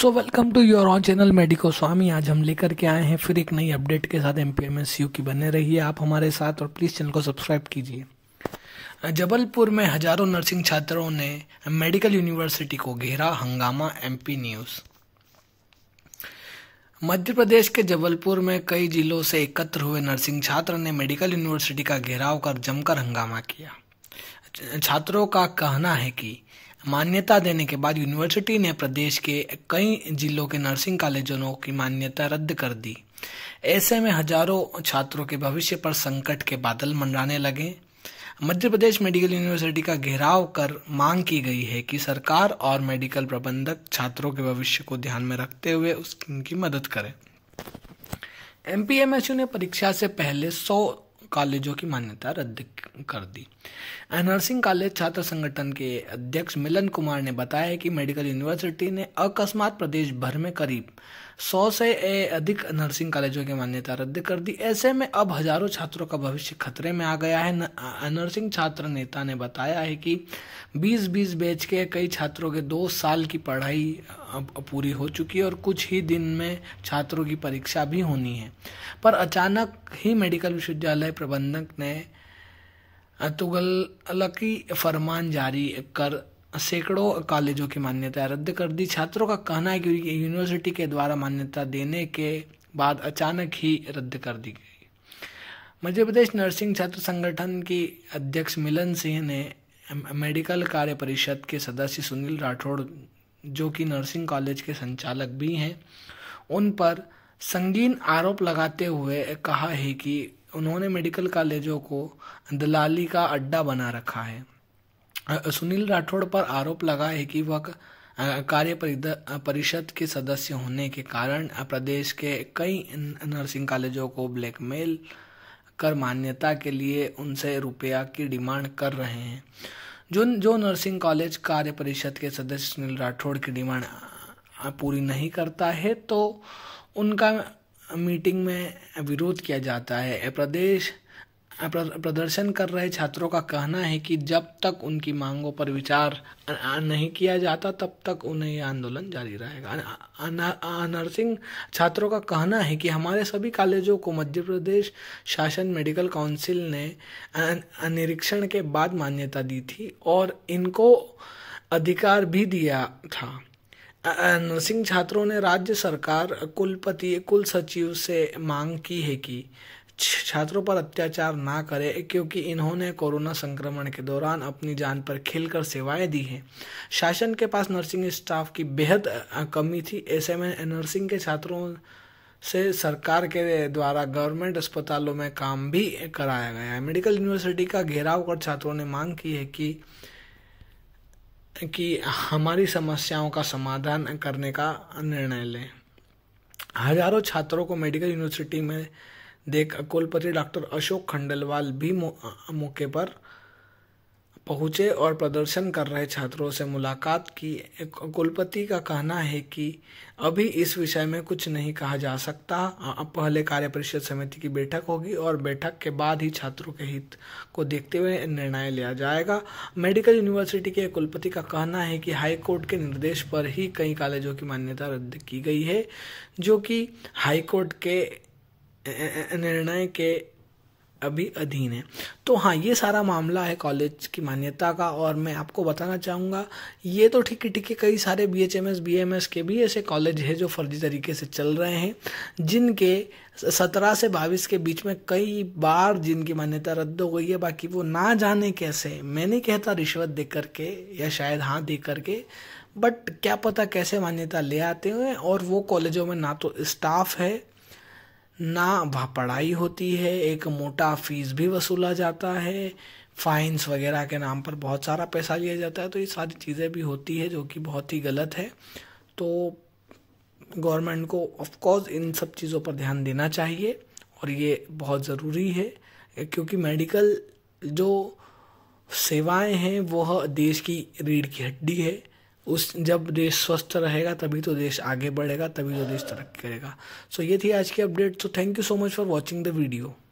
so welcome to your own channel medico Swami आज हम लेकर के आए हैं फिर एक नई अपडेट के साथ M P M S U की बने रहिए आप हमारे साथ और प्लीज़ चैनल को सब्सक्राइब कीजिए जबलपुर में हजारों नर्सिंग छात्रों ने मेडिकल यूनिवर्सिटी को घेरा हंगामा एमपी न्यूज़ मध्य प्रदेश के जबलपुर में कई जिलों से एकत्र हुए नर्सिंग छात्र ने मेडिकल यूनिवर्सिटी का घेराव कर जमकर हंगामा किया छात्रों का कहना है कि मान्यता देने के बाद यूनिवर्सिटी ने प्रदेश के कई जिलों के नर्सिंग कॉलेजों की मान्यता रद्द कर दी ऐसे में हजारों छात्रों के भविष्य पर संकट के बादल मंडराने लगे मध्य प्रदेश मेडिकल यूनिवर्सिटी का घेराव कर मांग की गई है कि सरकार और मेडिकल प्रबंधक छात्रों के भविष्य को ध्यान में रखते हुए उसकी मदद करें एम ने परीक्षा से पहले 100 कॉलेजों की मान्यता रद्द कर दी नर्सिंग कॉलेज छात्र संगठन के अध्यक्ष मिलन कुमार ने बताया कि मेडिकल यूनिवर्सिटी ने अकस्मात प्रदेश भर में करीब सौ से अधिक नर्सिंग कॉलेजों की मान्यता रद्द कर दी ऐसे में अब हजारों छात्रों का भविष्य खतरे में आ गया है नर्सिंग छात्र नेता ने बताया है कि 20-20 बेच के कई छात्रों के दो साल की पढ़ाई पूरी हो चुकी है और कुछ ही दिन में छात्रों की परीक्षा भी होनी है पर अचानक ही मेडिकल विश्वविद्यालय प्रबंधक ने तुगल की फरमान जारी कर सैकड़ों कॉलेजों की मान्यता रद्द कर दी छात्रों का कहना है कि यूनिवर्सिटी के द्वारा मान्यता देने के बाद अचानक ही रद्द कर दी गई मध्य प्रदेश नर्सिंग छात्र संगठन की अध्यक्ष मिलन सिंह ने मेडिकल कार्य परिषद के सदस्य सुनील राठौड़ जो कि नर्सिंग कॉलेज के संचालक भी हैं उन पर संगीन आरोप लगाते हुए कहा है कि उन्होंने मेडिकल कॉलेजों को दलाली का अड्डा बना रखा है सुनील राठौड़ पर आरोप लगा है कि वह कार्य परिषद के सदस्य होने के कारण प्रदेश के कई नर्सिंग कॉलेजों को ब्लैकमेल कर मान्यता के लिए उनसे रुपया की डिमांड कर रहे हैं जो जो नर्सिंग कॉलेज कार्य परिषद के सदस्य सुनील राठौड़ की डिमांड पूरी नहीं करता है तो उनका मीटिंग में विरोध किया जाता है प्रदेश प्रदर्शन कर रहे छात्रों का कहना है कि जब तक उनकी मांगों पर विचार नहीं किया जाता तब तक उन्हें यह आंदोलन जारी रहेगा अनर्सिंग छात्रों का कहना है कि हमारे सभी कॉलेजों को मध्य प्रदेश शासन मेडिकल काउंसिल ने निरीक्षण के बाद मान्यता दी थी और इनको अधिकार भी दिया था नर्सिंग छात्रों ने राज्य सरकार कुलपति कुल सचिव से मांग की है कि छात्रों पर अत्याचार ना करें क्योंकि इन्होंने कोरोना संक्रमण के दौरान अपनी जान पर खेलकर सेवाएं दी हैं शासन के पास नर्सिंग स्टाफ की बेहद कमी थी ऐसे में नर्सिंग के छात्रों से सरकार के द्वारा गवर्नमेंट अस्पतालों में काम भी कराया गया है मेडिकल यूनिवर्सिटी का घेराव कर छात्रों ने मांग की है कि कि हमारी समस्याओं का समाधान करने का निर्णय लें हजारों छात्रों को मेडिकल यूनिवर्सिटी में देख कुलपति डॉक्टर अशोक खंडलवाल भी मौके पर पहुंचे और प्रदर्शन कर रहे छात्रों से मुलाकात की कुलपति का कहना है कि अभी इस विषय में कुछ नहीं कहा जा सकता अब पहले कार्य परिषद समिति की बैठक होगी और बैठक के बाद ही छात्रों के हित को देखते हुए निर्णय लिया जाएगा मेडिकल यूनिवर्सिटी के कुलपति का कहना है कि हाई कोर्ट के निर्देश पर ही कई कॉलेजों की मान्यता रद्द की गई है जो कि हाई कोर्ट के निर्णय के अभी अधीन है तो हाँ ये सारा मामला है कॉलेज की मान्यता का और मैं आपको बताना चाहूँगा ये तो ठीक ठीक है कई सारे B H M S B M S के भी ऐसे कॉलेज है जो फर्जी तरीके से चल रहे हैं जिनके सत्रह से बाईस के बीच में कई बार जिनकी मान्यता रद्द हो गई है बाकी वो ना जाने कैसे मैं नहीं कहता रिश्वत दे करके या शायद हाँ दे करके बट क्या पता कैसे मान्यता ले आते हैं और वो कॉलेजों में ना तो स्टाफ है ना वहाँ पढ़ाई होती है एक मोटा फीस भी वसूला जाता है फाइन्स वगैरह के नाम पर बहुत सारा पैसा लिया जाता है तो ये सारी चीज़ें भी होती है जो कि बहुत ही गलत है तो गवर्नमेंट को ऑफकोर्स इन सब चीज़ों पर ध्यान देना चाहिए और ये बहुत ज़रूरी है क्योंकि मेडिकल जो सेवाएं हैं वह देश की रीढ़ की हड्डी है उस जब देश स्वस्थ रहेगा तभी तो देश आगे बढ़ेगा तभी तो देश तरक्की करेगा सो so ये थी आज की update so thank you so much for watching the video